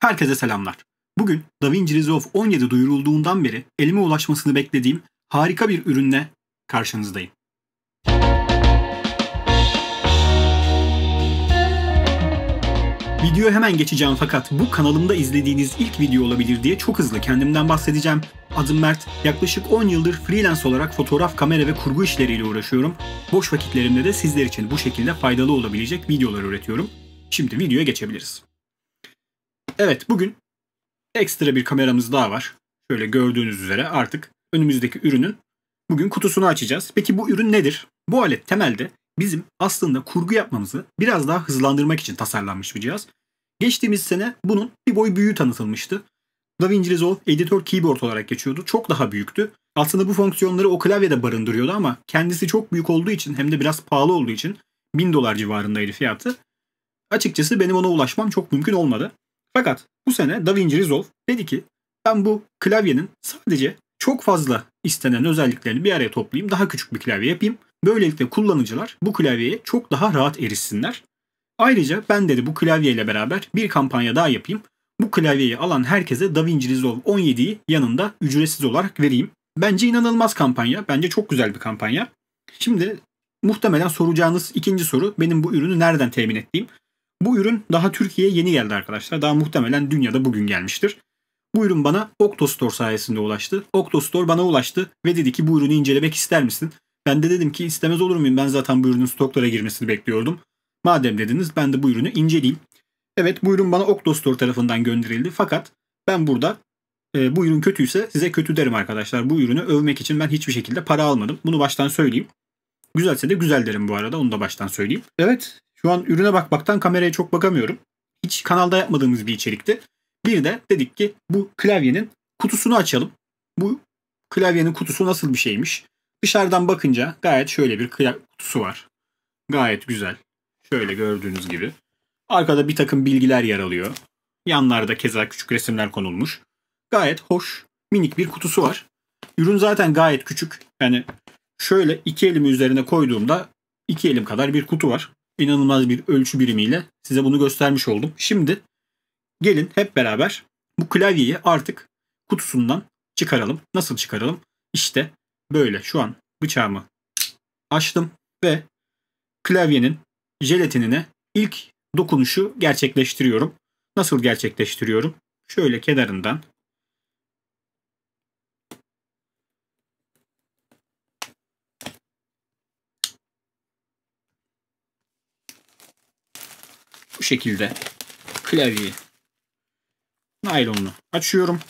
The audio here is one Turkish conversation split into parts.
Herkese selamlar. Bugün DaVinci Resolve 17 duyurulduğundan beri elime ulaşmasını beklediğim harika bir ürünle karşınızdayım. Videoya hemen geçeceğim fakat bu kanalımda izlediğiniz ilk video olabilir diye çok hızlı kendimden bahsedeceğim. Adım Mert, yaklaşık 10 yıldır freelance olarak fotoğraf, kamera ve kurgu işleriyle uğraşıyorum. Boş vakitlerimde de sizler için bu şekilde faydalı olabilecek videolar üretiyorum. Şimdi videoya geçebiliriz. Evet bugün ekstra bir kameramız daha var. Şöyle gördüğünüz üzere artık önümüzdeki ürünün bugün kutusunu açacağız. Peki bu ürün nedir? Bu alet temelde bizim aslında kurgu yapmamızı biraz daha hızlandırmak için tasarlanmış bir cihaz. Geçtiğimiz sene bunun bir boy büyüğü tanıtılmıştı. DaVinci Resolve Editor Keyboard olarak geçiyordu. Çok daha büyüktü. Aslında bu fonksiyonları o klavyede barındırıyordu ama kendisi çok büyük olduğu için hem de biraz pahalı olduğu için 1000 dolar civarındaydı fiyatı. Açıkçası benim ona ulaşmam çok mümkün olmadı. Fakat bu sene Da Vinci Resolve dedi ki ben bu klavyenin sadece çok fazla istenen özelliklerini bir araya toplayayım. Daha küçük bir klavye yapayım. Böylelikle kullanıcılar bu klavyeye çok daha rahat erişsinler. Ayrıca ben dedi bu klavyeyle beraber bir kampanya daha yapayım. Bu klavyeyi alan herkese DaVinci Resolve 17'yi yanında ücretsiz olarak vereyim. Bence inanılmaz kampanya. Bence çok güzel bir kampanya. Şimdi muhtemelen soracağınız ikinci soru benim bu ürünü nereden temin ettiğim. Bu ürün daha Türkiye'ye yeni geldi arkadaşlar. Daha muhtemelen dünyada bugün gelmiştir. Bu ürün bana Octostore sayesinde ulaştı. Octostore bana ulaştı ve dedi ki bu ürünü incelemek ister misin? Ben de dedim ki istemez olur muyum? Ben zaten bu ürünün stoklara girmesini bekliyordum. Madem dediniz ben de bu ürünü inceleyeyim. Evet bu ürün bana Octostore tarafından gönderildi. Fakat ben burada e, bu ürün kötüyse size kötü derim arkadaşlar. Bu ürünü övmek için ben hiçbir şekilde para almadım. Bunu baştan söyleyeyim. Güzelse de güzel derim bu arada. Onu da baştan söyleyeyim. Evet şu an ürüne bakmaktan kameraya çok bakamıyorum. Hiç kanalda yapmadığımız bir içerikti. Bir de dedik ki bu klavyenin kutusunu açalım. Bu klavyenin kutusu nasıl bir şeymiş? Dışarıdan bakınca gayet şöyle bir kutusu var. Gayet güzel. Şöyle gördüğünüz gibi. Arkada bir takım bilgiler yer alıyor. Yanlarda keza küçük resimler konulmuş. Gayet hoş, minik bir kutusu var. Ürün zaten gayet küçük. Yani şöyle iki elimi üzerine koyduğumda iki elim kadar bir kutu var inanılmaz bir ölçü birimiyle size bunu göstermiş oldum. Şimdi gelin hep beraber bu klavyeyi artık kutusundan çıkaralım. Nasıl çıkaralım? İşte böyle şu an bıçağımı açtım ve klavyenin jelatinine ilk dokunuşu gerçekleştiriyorum. Nasıl gerçekleştiriyorum? Şöyle kenarından Bu şekilde klavyeyi naylonunu açıyorum.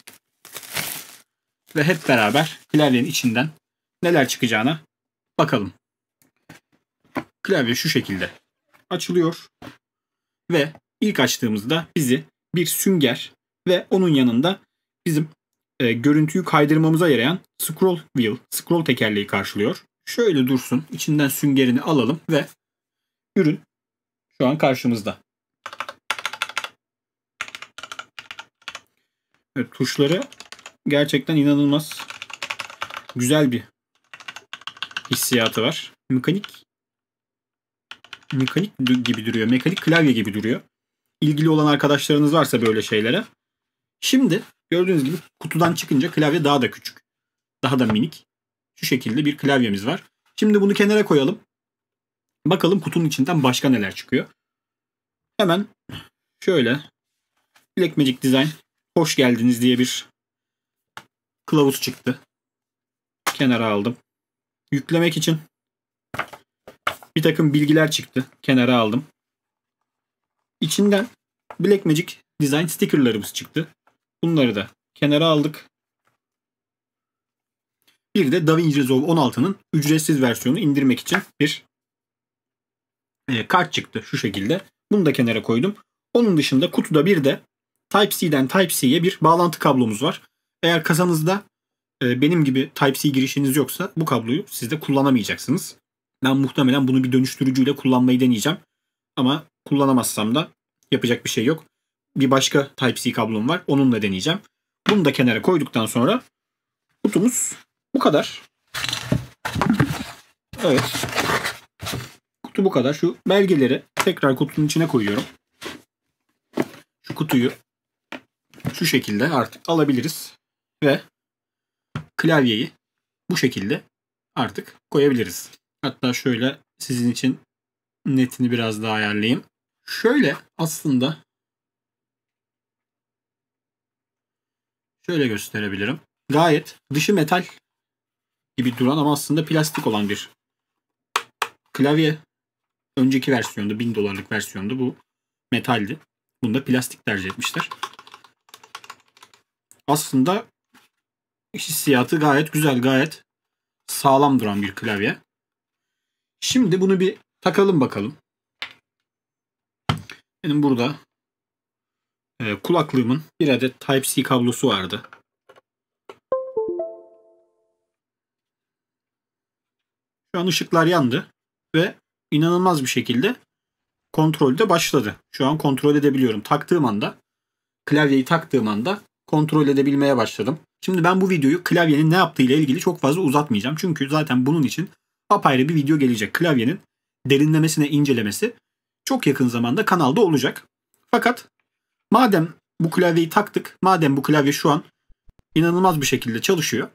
Ve hep beraber klavyenin içinden neler çıkacağına bakalım. Klavye şu şekilde açılıyor. Ve ilk açtığımızda bizi bir sünger ve onun yanında bizim e, görüntüyü kaydırmamıza yarayan scroll wheel, scroll tekerleği karşılıyor. Şöyle dursun. içinden süngerini alalım ve ürün şu an karşımızda. Evet, tuşları gerçekten inanılmaz güzel bir hissiyatı var. Mekanik mekanik gibi duruyor. Mekanik klavye gibi duruyor. İlgili olan arkadaşlarınız varsa böyle şeylere. Şimdi gördüğünüz gibi kutudan çıkınca klavye daha da küçük. Daha da minik. Şu şekilde bir klavyemiz var. Şimdi bunu kenara koyalım. Bakalım kutunun içinden başka neler çıkıyor. Hemen şöyle Blackmagic Design hoş geldiniz diye bir kılavuz çıktı. Kenara aldım. Yüklemek için bir takım bilgiler çıktı. Kenara aldım. İçinden Blackmagic Design stickerlarımız çıktı. Bunları da kenara aldık. Bir de DaVinci Resolve 16'nın ücretsiz versiyonu indirmek için bir e, kart çıktı şu şekilde. Bunu da kenara koydum. Onun dışında kutuda bir de Type-C'den Type-C'ye bir bağlantı kablomuz var. Eğer kasanızda e, benim gibi Type-C girişiniz yoksa bu kabloyu siz de kullanamayacaksınız. Ben muhtemelen bunu bir dönüştürücüyle kullanmayı deneyeceğim. Ama kullanamazsam da yapacak bir şey yok. Bir başka Type-C kablom var. Onunla deneyeceğim. Bunu da kenara koyduktan sonra kutumuz bu kadar. Evet. Kutu bu kadar. Şu belgeleri tekrar kutunun içine koyuyorum. Şu kutuyu şu şekilde artık alabiliriz ve klavyeyi bu şekilde artık koyabiliriz. Hatta şöyle sizin için netini biraz daha ayarlayayım. Şöyle aslında şöyle gösterebilirim. Gayet dışı metal gibi duran ama aslında plastik olan bir klavye. Önceki versiyonda 1000 dolarlık versiyonda bu metaldi. Bunda plastik tercih etmişler aslında hissiyatı gayet güzel, gayet sağlam duran bir klavye. Şimdi bunu bir takalım bakalım. Benim burada e, kulaklığımın bir adet Type-C kablosu vardı. Şu an ışıklar yandı ve inanılmaz bir şekilde kontrolde başladı. Şu an kontrol edebiliyorum. Taktığım anda, klavyeyi taktığım anda kontrol edebilmeye başladım. Şimdi ben bu videoyu klavyenin ne yaptığıyla ilgili çok fazla uzatmayacağım. Çünkü zaten bunun için apayrı bir video gelecek. Klavyenin derinlemesine incelemesi çok yakın zamanda kanalda olacak. Fakat madem bu klavyeyi taktık, madem bu klavye şu an inanılmaz bir şekilde çalışıyor.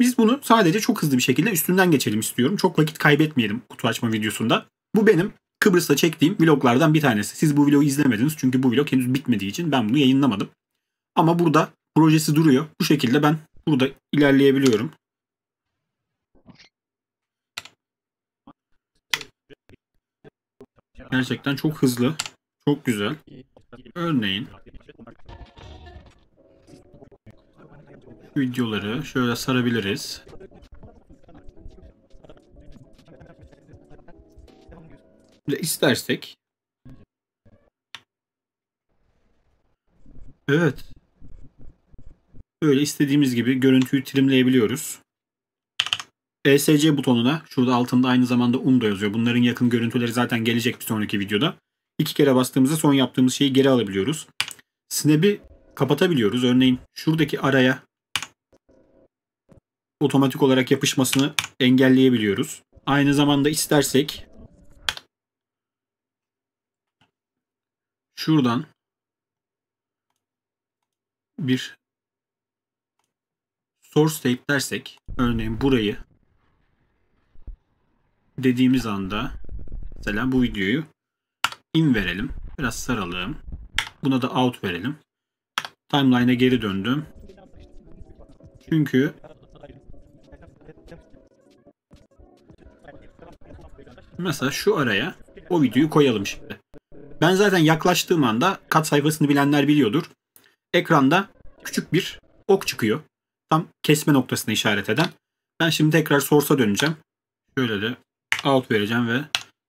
Biz bunu sadece çok hızlı bir şekilde üstünden geçelim istiyorum. Çok vakit kaybetmeyelim kutu açma videosunda. Bu benim Kıbrıs'ta çektiğim vloglardan bir tanesi. Siz bu vlogu izlemediniz çünkü bu vlog henüz bitmediği için ben bunu yayınlamadım. Ama burada projesi duruyor. Bu şekilde ben burada ilerleyebiliyorum. Gerçekten çok hızlı. Çok güzel. Örneğin videoları şöyle sarabiliriz. Ve istersek Evet. Böyle istediğimiz gibi görüntüyü trimleyebiliyoruz. ESC butonuna şurada altında aynı zamanda um da yazıyor. Bunların yakın görüntüleri zaten gelecek bir sonraki videoda. İki kere bastığımızda son yaptığımız şeyi geri alabiliyoruz. Snap'i kapatabiliyoruz. Örneğin şuradaki araya otomatik olarak yapışmasını engelleyebiliyoruz. Aynı zamanda istersek şuradan bir source tape dersek örneğin burayı dediğimiz anda mesela bu videoyu in verelim. Biraz saralım. Buna da out verelim. Timeline'e geri döndüm. Çünkü mesela şu araya o videoyu koyalım şimdi. Ben zaten yaklaştığım anda kat sayfasını bilenler biliyordur. Ekranda küçük bir ok çıkıyor tam kesme noktasını işaret eden. Ben şimdi tekrar source'a döneceğim. Şöyle de out vereceğim ve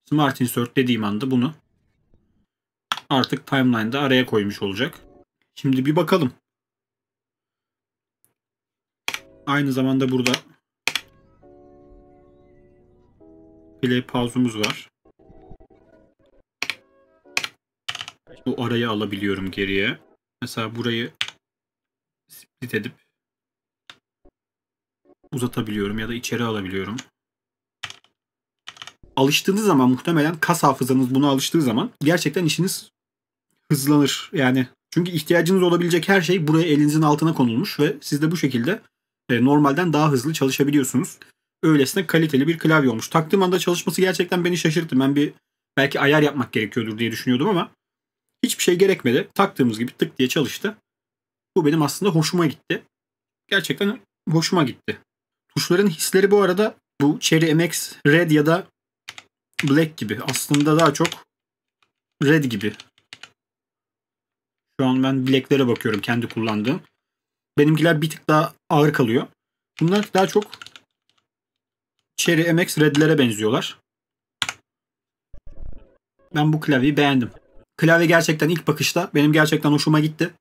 smart insert dediğim anda bunu artık timeline'da araya koymuş olacak. Şimdi bir bakalım. Aynı zamanda burada play pause'umuz var. Bu arayı alabiliyorum geriye. Mesela burayı split edip uzatabiliyorum ya da içeri alabiliyorum. Alıştığınız zaman muhtemelen kas hafızanız buna alıştığı zaman gerçekten işiniz hızlanır. Yani çünkü ihtiyacınız olabilecek her şey buraya elinizin altına konulmuş ve siz de bu şekilde e, normalden daha hızlı çalışabiliyorsunuz. Öylesine kaliteli bir klavye olmuş. Taktığım anda çalışması gerçekten beni şaşırttı. Ben bir belki ayar yapmak gerekiyordur diye düşünüyordum ama hiçbir şey gerekmedi. Taktığımız gibi tık diye çalıştı. Bu benim aslında hoşuma gitti. Gerçekten hoşuma gitti. Tuşların hisleri bu arada bu Cherry MX Red ya da Black gibi. Aslında daha çok Red gibi. Şu an ben Black'lere bakıyorum kendi kullandığım. Benimkiler bir tık daha ağır kalıyor. Bunlar daha çok Cherry MX Red'lere benziyorlar. Ben bu klavyeyi beğendim. Klavye gerçekten ilk bakışta benim gerçekten hoşuma gitti.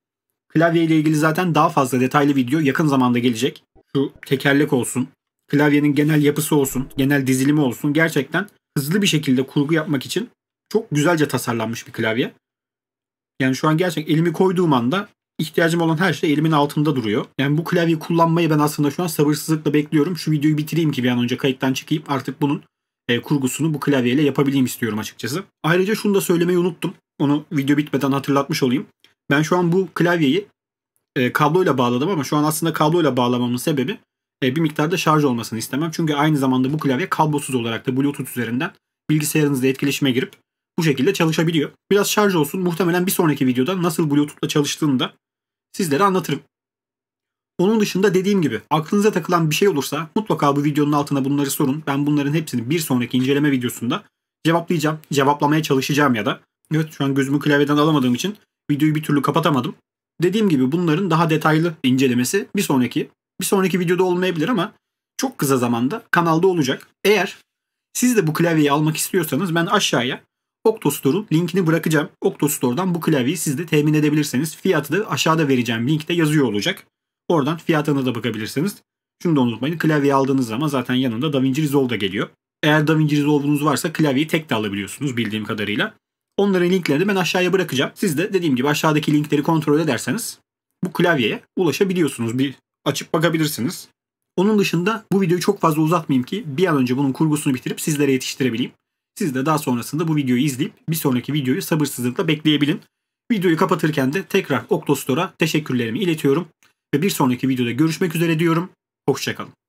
Klavye ile ilgili zaten daha fazla detaylı video yakın zamanda gelecek şu tekerlek olsun, klavyenin genel yapısı olsun, genel dizilimi olsun gerçekten hızlı bir şekilde kurgu yapmak için çok güzelce tasarlanmış bir klavye. Yani şu an gerçekten elimi koyduğum anda ihtiyacım olan her şey elimin altında duruyor. Yani bu klavyeyi kullanmayı ben aslında şu an sabırsızlıkla bekliyorum. Şu videoyu bitireyim ki bir an önce kayıttan çıkayım. Artık bunun e, kurgusunu bu klavyeyle yapabileyim istiyorum açıkçası. Ayrıca şunu da söylemeyi unuttum. Onu video bitmeden hatırlatmış olayım. Ben şu an bu klavyeyi e, kabloyla bağladım ama şu an aslında kabloyla bağlamamın sebebi e, bir miktarda şarj olmasını istemem. Çünkü aynı zamanda bu klavye kablosuz olarak da Bluetooth üzerinden bilgisayarınızla etkileşime girip bu şekilde çalışabiliyor. Biraz şarj olsun. Muhtemelen bir sonraki videoda nasıl Bluetooth'la çalıştığını da sizlere anlatırım. Onun dışında dediğim gibi aklınıza takılan bir şey olursa mutlaka bu videonun altına bunları sorun. Ben bunların hepsini bir sonraki inceleme videosunda cevaplayacağım. Cevaplamaya çalışacağım ya da. Evet şu an gözümü klavyeden alamadığım için videoyu bir türlü kapatamadım. Dediğim gibi bunların daha detaylı incelemesi bir sonraki bir sonraki videoda olmayabilir ama çok kısa zamanda kanalda olacak. Eğer siz de bu klavyeyi almak istiyorsanız ben aşağıya Octostore'un linkini bırakacağım. Octostore'dan bu klavyeyi siz de temin edebilirseniz Fiyatı da aşağıda vereceğim linkte yazıyor olacak. Oradan fiyatına da bakabilirsiniz. Şunu da unutmayın klavye aldığınız zaman zaten yanında DaVinci Resolve da geliyor. Eğer DaVinci Resolve'unuz varsa klavyeyi tek de alabiliyorsunuz bildiğim kadarıyla. Onların linklerini ben aşağıya bırakacağım. Siz de dediğim gibi aşağıdaki linkleri kontrol ederseniz bu klavyeye ulaşabiliyorsunuz. Bir açıp bakabilirsiniz. Onun dışında bu videoyu çok fazla uzatmayayım ki bir an önce bunun kurgusunu bitirip sizlere yetiştirebileyim. Siz de daha sonrasında bu videoyu izleyip bir sonraki videoyu sabırsızlıkla bekleyebilin. Videoyu kapatırken de tekrar Octostore'a teşekkürlerimi iletiyorum ve bir sonraki videoda görüşmek üzere diyorum. Hoşçakalın.